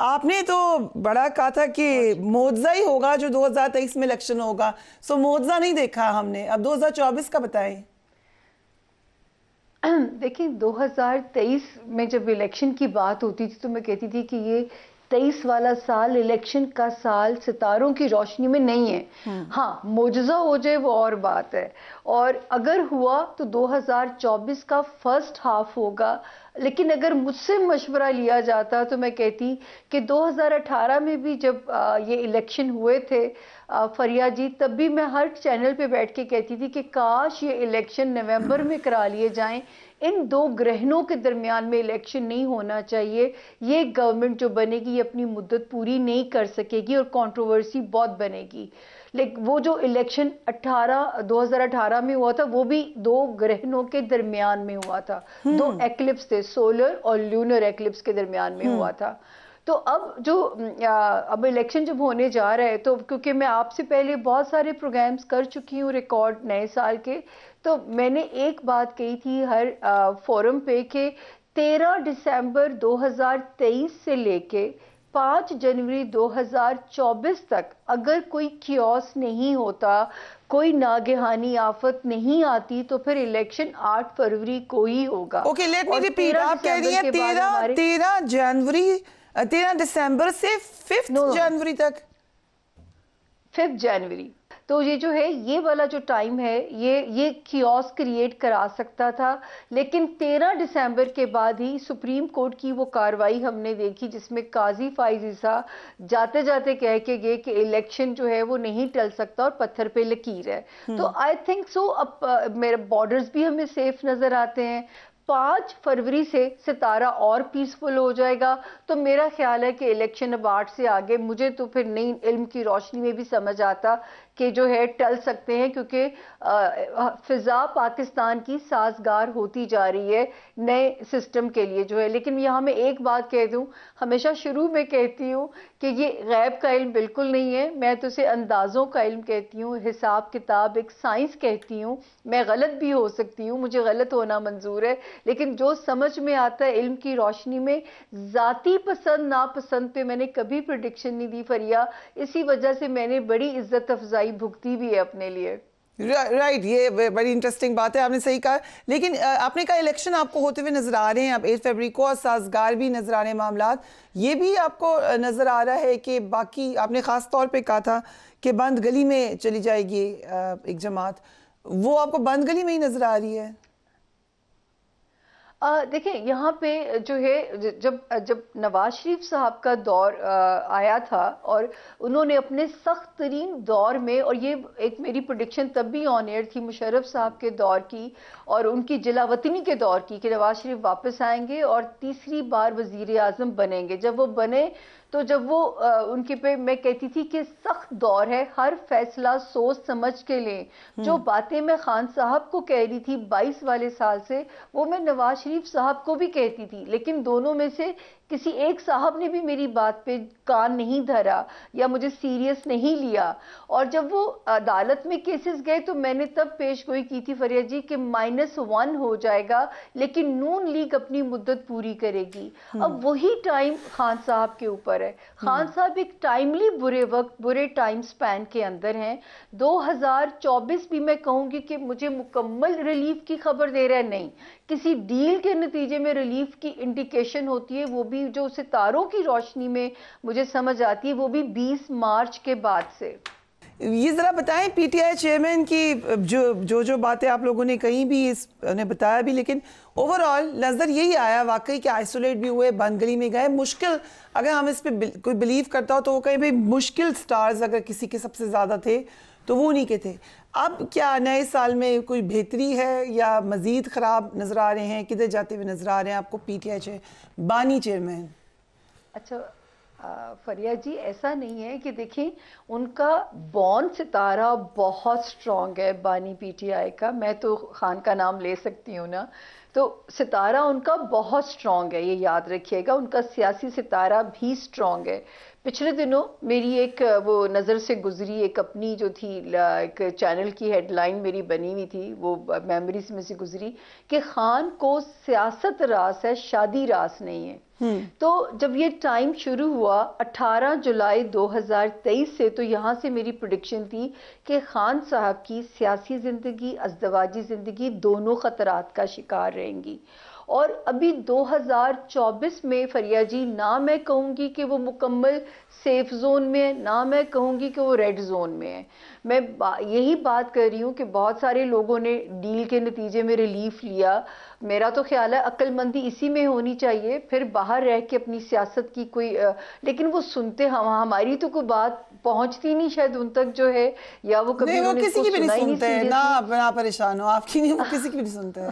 आपने तो बड़ा कहा था कि हाँ मोजा ही होगा जो 2023 में इलेक्शन होगा सो मोजा नहीं देखा हमने अब 2024 का बताएं देखिए 2023 में जब इलेक्शन की बात होती थी तो मैं कहती थी कि ये तेईस वाला साल इलेक्शन का साल सितारों की रोशनी में नहीं है हाँ, हाँ मुजजा हो जाए वो और बात है और अगर हुआ तो 2024 का फर्स्ट हाफ होगा लेकिन अगर मुझसे मशवरा लिया जाता तो मैं कहती कि 2018 में भी जब ये इलेक्शन हुए थे फरिया जी तब भी मैं हर चैनल पे बैठ के कहती थी कि काश ये इलेक्शन नवंबर में करा लिए जाएं इन दो ग्रहणों के दरमियान में इलेक्शन नहीं होना चाहिए ये गवर्नमेंट जो बनेगी ये अपनी मुद्दत पूरी नहीं कर सकेगी और कंट्रोवर्सी बहुत बनेगी लेकिन वो जो इलेक्शन 18 2018 में हुआ था वो भी दो ग्रहणों के दरमियान में हुआ था हम्म। दो एक्लिप्स थे सोलर और ल्यूनर एक्लिप्स के दरमियान में हम्म। हुआ था तो अब जो अब इलेक्शन जब होने जा रहा है तो क्योंकि मैं आपसे पहले बहुत सारे प्रोग्राम्स कर चुकी हूँ रिकॉर्ड नए साल के तो मैंने एक बात कही थी हर फोरम पे कि 13 दिसंबर 2023 से लेके पाँच जनवरी 2024 तक अगर कोई क्योस नहीं होता कोई नागेहानी आफत नहीं आती तो फिर इलेक्शन 8 फरवरी को ही होगा ओके लेट मी रिपीट आप कह रही हैं 13 13 जनवरी 13 दिसंबर से 5 जनवरी तक 5 जनवरी तो ये जो है ये वाला जो टाइम है ये ये क्योस क्रिएट करा सकता था लेकिन 13 दिसंबर के बाद ही सुप्रीम कोर्ट की वो कार्रवाई हमने देखी जिसमें काजी फाइज ईसा जाते जाते कह के गए कि इलेक्शन जो है वो नहीं टल सकता और पत्थर पे लकीर है हम्म। तो आई थिंक सो अब मेरे बॉर्डर्स भी हमें सेफ नज़र आते हैं पाँच फरवरी से सितारा और पीसफुल हो जाएगा तो मेरा ख्याल है कि इलेक्शन अब आठ से आगे मुझे तो फिर नई इल्म की रोशनी में भी समझ आता कि जो है टल सकते हैं क्योंकि फिज़ा पाकिस्तान की साजगार होती जा रही है नए सिस्टम के लिए जो है लेकिन यहाँ मैं एक बात कह दूँ हमेशा शुरू में कहती हूँ कि ये गैब का इल्म बिल्कुल नहीं है मैं तो उसे अंदाज़ों का इल्म कहती हूँ हिसाब किताब एक साइंस कहती हूँ मैं गलत भी हो सकती हूँ मुझे गलत होना मंजूर है लेकिन जो समझ में आता है इल्म की रोशनी में जाति पसंद नापसंद पे मैंने कभी प्रडिक्शन नहीं दी फरिया इसी वजह से मैंने बड़ी इज्जत अफजाई भुगती भी है अपने लिए राइट ये बड़ी इंटरेस्टिंग बात है आपने सही कहा लेकिन आपने कहा इलेक्शन आपको होते हुए नज़र आ रहे हैं आप एट फरवरी को और साजगार भी नज़र आ रहे हैं मामला ये भी आपको नज़र आ रहा है कि बाकी आपने ख़ास तौर पे कहा था कि बंद गली में चली जाएगी एक जमात वो आपको बंद गली में ही नज़र आ रही है देखिए यहाँ पे जो है जब जब नवाज शरीफ साहब का दौर आ, आया था और उन्होंने अपने सख्त तरीन दौर में और ये एक मेरी प्रोडिक्शन तब भी ऑन एयर थी मुशर्रफ साहब के दौर की और उनकी जिलावतनी के दौर की कि नवाज शरीफ वापस आएंगे और तीसरी बार वजीर अजम बनेंगे जब वो बने तो जब वो आ, उनके पे मैं कहती थी कि सख्त दौर है हर फैसला सोच समझ के लें हम्म। जो बातें मैं खान साहब को कह रही थी बाईस वाले साल से वो मैं नवाज शरीफ साहब को भी कहती थी लेकिन दोनों में से किसी एक साहब ने भी मेरी बात पे कान नहीं धरा या मुझे सीरियस नहीं लिया और जब वो अदालत में केसेस गए तो मैंने तब पेश गोई की थी फरिया जी कि माइनस वन हो जाएगा लेकिन नून लीग अपनी मुद्दत पूरी करेगी हम्म। अब वही टाइम खान साहब के ऊपर पर है हम्म। खान साहब एक टाइमली बुरे वक्त बुरे टाइम स्पैन के अंदर हैं 2024 भी मैं कहूंगी कि मुझे मुकम्मल रिलीफ की खबर दे रहा है नहीं किसी डील के नतीजे में रिलीफ की इंडिकेशन होती है वो भी जो सितारों की रोशनी में मुझे समझ आती है वो भी 20 मार्च के बाद से ये ज़रा बताएं पीटीआई चेयरमैन की जो जो जो बातें आप लोगों ने कहीं भी इस ने बताया भी लेकिन ओवरऑल नज़र यही आया वाकई कि आइसोलेट भी हुए बंद गली में गए मुश्किल अगर हम इस पर कोई बिलीव करता हो तो वो कहें भाई मुश्किल स्टार्स अगर किसी के सबसे ज़्यादा थे तो वो नहीं के थे अब क्या नए साल में कोई बेहतरी है या मज़ीद ख़राब नज़र आ रहे हैं किधर जाते हुए नज़र आ रहे हैं आपको पी टी आई बानी चेयरमैन अच्छा फरिया जी ऐसा नहीं है कि देखें उनका बॉन सितारा बहुत स्ट्रॉन्ग है बानी पीटीआई का मैं तो खान का नाम ले सकती हूँ ना तो सितारा उनका बहुत स्ट्रॉन्ग है ये याद रखिएगा उनका सियासी सितारा भी स्ट्रॉन्ग है पिछले दिनों मेरी एक वो नज़र से गुजरी एक अपनी जो थी एक चैनल की हेडलाइन मेरी बनी हुई थी वो मेमोरीज में से गुजरी कि खान को सियासत रास है शादी रास नहीं है हम्म। तो जब ये टाइम शुरू हुआ 18 जुलाई 2023 से तो यहाँ से मेरी प्रोडिक्शन थी कि खान साहब की सियासी ज़िंदगी अजदवाजी ज़िंदगी दोनों ख़तरात का शिकार रहेंगी और अभी 2024 में फरिया जी ना मैं कहूँगी कि वो मुकम्मल सेफ जोन में है ना मैं कहूँगी कि वो रेड जोन में है मैं बा, यही बात कर रही हूँ कि बहुत सारे लोगों ने डील के नतीजे में रिलीफ लिया मेरा तो ख्याल है अक्लमंदी इसी में होनी चाहिए फिर बाहर रह के अपनी सियासत की कोई आ, लेकिन वो सुनते हम हाँ, हमारी तो कोई बात पहुंचती नहीं शायद उन तक जो है या वो कभी वो किसी की भी नहीं सुनते ना, ना परेशान हो आपकी नहीं वो किसी की भी नहीं सुनते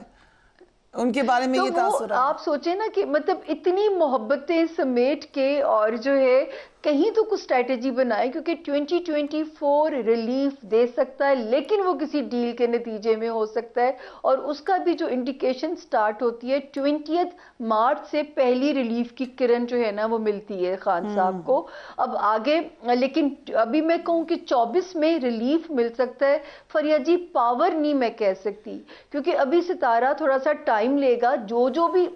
उनके बारे में तो ये आप सोचे ना कि मतलब इतनी मोहब्बतें समेट के और जो है कहीं तो कुछ स्ट्रैटेजी बनाए क्योंकि 2024 रिलीफ दे सकता है लेकिन वो किसी डील के नतीजे में हो सकता है और उसका भी जो इंडिकेशन स्टार्ट होती है ट्वेंटी मार्च से पहली रिलीफ की किरण जो है ना वो मिलती है खान हम्म। साहब को अब आगे लेकिन अभी मैं कहूँ कि चौबीस में रिलीफ मिल सकता है फरिया जी पावर नहीं मैं कह सकती क्योंकि अभी सितारा थोड़ा सा टाइम लेगा जो जो भी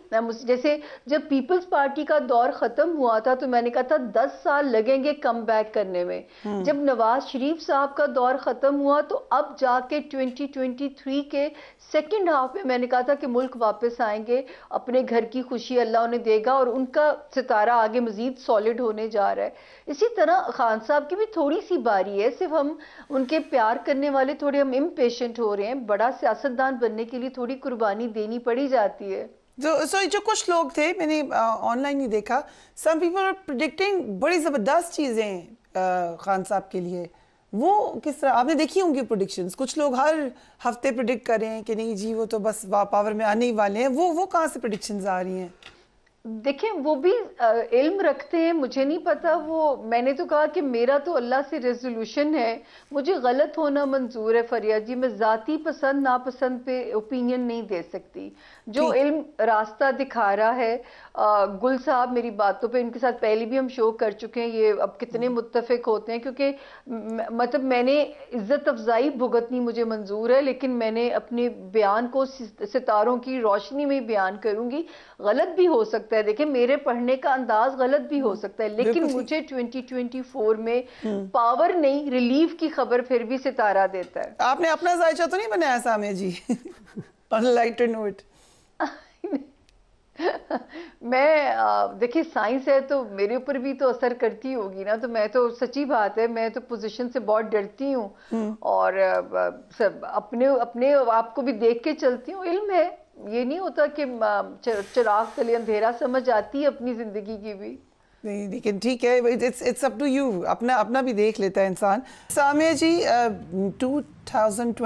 जैसे जब पीपल्स पार्टी का दौर ख़त्म हुआ था तो मैंने कहा था दस साल साल लगेंगे कम करने में हम्म। जब नवाज शरीफ साहब का दौर ख़त्म हुआ तो अब जाके 2023 के सेकंड हाफ में मैंने कहा था कि मुल्क वापस आएंगे अपने घर की खुशी अल्लाह उन्हें देगा और उनका सितारा आगे मजीद सॉलिड होने जा रहा है इसी तरह खान साहब की भी थोड़ी सी बारी है सिर्फ हम उनके प्यार करने वाले थोड़े हम इम्पेशेंट हो रहे हैं बड़ा सियासतदान बनने के लिए थोड़ी कुर्बानी देनी पड़ी जाती है जो सो जो कुछ लोग थे मैंने ऑनलाइन ही देखा सम पीपल आर प्रिडिक्टिंग बड़ी ज़बरदस्त चीज़ें खान साहब के लिए वो किस तरह आपने देखी होंगी प्रोडिक्शंस कुछ लोग हर हफ्ते प्रिडिक्ट कर रहे हैं कि नहीं जी वो तो बस पावर में आने ही वाले हैं वो वो कहाँ से प्रोडिक्शंस आ रही हैं देखिए वो भी इल्म रखते हैं मुझे नहीं पता वो मैंने तो कहा कि मेरा तो अल्लाह से रेजोल्यूशन है मुझे गलत होना मंजूर है फरिया जी मैं ज़ाती पसंद नापसंद पे ओपिनियन नहीं दे सकती जो इल्म रास्ता दिखा रहा है आ, गुल साहब मेरी बातों पे इनके साथ पहले भी हम शो कर चुके हैं ये अब कितने हम्म। मुतफिक होते हैं क्योंकि मतलब मैंने इज्जत अफजाई भुगतनी मुझे मंजूर है लेकिन मैंने अपने बयान को सितारों की रोशनी में बयान करूँगी गलत भी हो सकता सकता है देखिए मेरे पढ़ने का अंदाज गलत भी हो सकता है लेकिन मुझे 2024 में हाँ। पावर नहीं रिलीफ की खबर फिर भी सितारा देता है आपने अपना जायचा तो नहीं बनाया सामे जी लाइट नोट मैं देखिए साइंस है तो मेरे ऊपर भी तो असर करती होगी ना तो मैं तो सच्ची बात है मैं तो पोजीशन से बहुत डरती हूँ हाँ। और सब अपने अपने आप को भी देख के चलती हूँ इल्म है ये नहीं होता कि चिराग तले अंधेरा समझ आती है अपनी ज़िंदगी की भी नहीं लेकिन ठीक है it's it's up to you अपना अपना भी देख लेता है इंसान सामिया जी टू थाउजेंड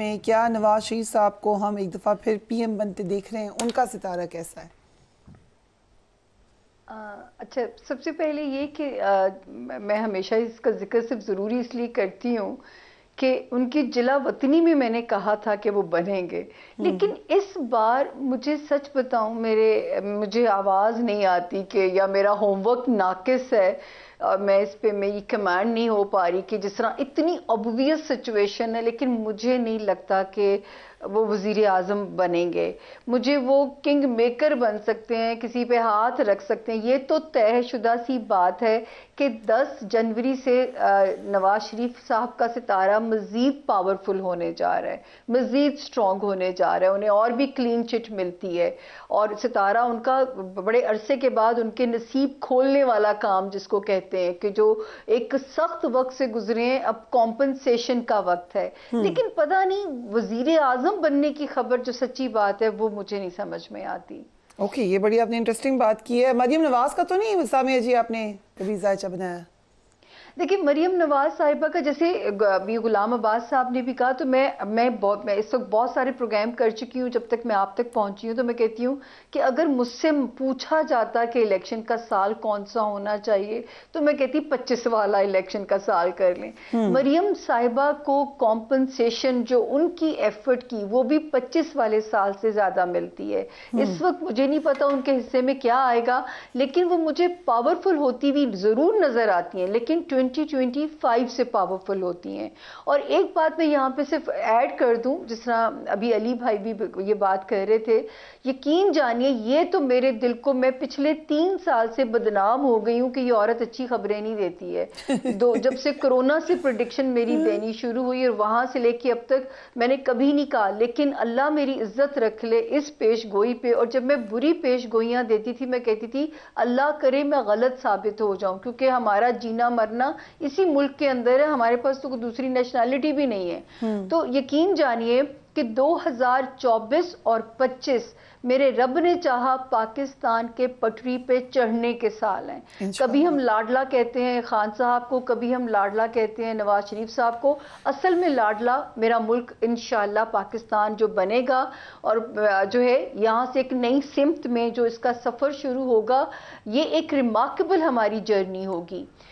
में क्या नवाज शरीफ साहब को हम एक दफ़ा फिर पीएम बनते देख रहे हैं उनका सितारा कैसा है आ, अच्छा सबसे पहले ये कि आ, मैं हमेशा इसका जिक्र सिर्फ ज़रूरी इसलिए करती हूँ कि उनकी जिला वतनी में मैंने कहा था कि वो बनेंगे हम्म। लेकिन इस बार मुझे सच बताऊं मेरे मुझे आवाज़ नहीं आती कि या मेरा होमवर्क नाकिस है और मैं इस पे मेरी कमांड नहीं हो पा रही कि जिस तरह इतनी ऑब्वियस सिचुएशन है लेकिन मुझे नहीं लगता कि वो वजीर अजम बनेंगे मुझे वो किंग मेकर बन सकते हैं किसी पे हाथ रख सकते हैं ये तो तयशुदा सी बात है कि 10 जनवरी से नवाज शरीफ साहब का सितारा मज़ीद पावरफुल होने जा रहा है मज़ीद स्ट्रॉन्ग होने जा रहा है उन्हें और भी क्लीन चिट मिलती है और सितारा उनका बड़े अरसे के बाद उनके नसीब खोलने वाला काम जिसको कहते हैं कि जो एक सख्त वक्त से गुजरे हैं अब कॉम्पनसेशन का वक्त है हम्म। लेकिन पता नहीं वजीर अजम हम बनने की खबर जो सच्ची बात है वो मुझे नहीं समझ में आती ओके okay, ये बड़ी आपने इंटरेस्टिंग बात की है मरियम नवाज का तो नहीं सामिया जी आपने कभी जायचा बनाया देखिए मरियम नवाज साहिबा का जैसे अभी गुलाम अब्बास साहब ने भी कहा तो मैं मैं बहुत मैं इस वक्त बहुत सारे प्रोग्राम कर चुकी हूँ जब तक मैं आप तक पहुँची हूँ तो मैं कहती हूँ कि अगर मुझसे पूछा जाता कि इलेक्शन का साल कौन सा होना चाहिए तो मैं कहती पच्चीस वाला इलेक्शन का साल कर लें हम्म। मरियम साहिबा को कॉम्पनसेशन जो उनकी एफर्ट की वो भी पच्चीस वाले साल से ज़्यादा मिलती है हम्म। इस वक्त मुझे नहीं पता उनके हिस्से में क्या आएगा लेकिन वो मुझे पावरफुल होती हुई ज़रूर नज़र आती हैं लेकिन ट्वेंटी 2025 से पावरफुल होती हैं और एक बात मैं यहाँ पे सिर्फ ऐड कर दूँ जिस तरह अभी अली भाई भी ये बात कह रहे थे यकीन जानिए ये तो मेरे दिल को मैं पिछले तीन साल से बदनाम हो गई हूँ कि ये औरत अच्छी खबरें नहीं देती है दो जब से कोरोना से प्रडिक्शन मेरी देनी शुरू हुई और वहाँ से लेके अब तक मैंने कभी नहीं कहा लेकिन अल्लाह मेरी इज्जत रख ले इस पेश गोई पे और जब मैं बुरी पेश गोइयाँ देती थी मैं कहती थी अल्लाह करे मैं गलत साबित हो जाऊँ क्योंकि हमारा जीना मरना इसी मुल्क के अंदर है हमारे पास तो कोई दूसरी नेशनैलिटी भी नहीं है हम्म। तो यकीन जानिए कि 2024 और 25 मेरे रब ने चाहा पाकिस्तान के पटरी पे चढ़ने के साल हैं कभी हम लाडला कहते हैं खान साहब को कभी हम लाडला कहते हैं नवाज शरीफ साहब को असल में लाडला मेरा मुल्क इन पाकिस्तान जो बनेगा और जो है यहाँ से एक नई सिमत में जो इसका सफ़र शुरू होगा ये एक रिमार्केबल हमारी जर्नी होगी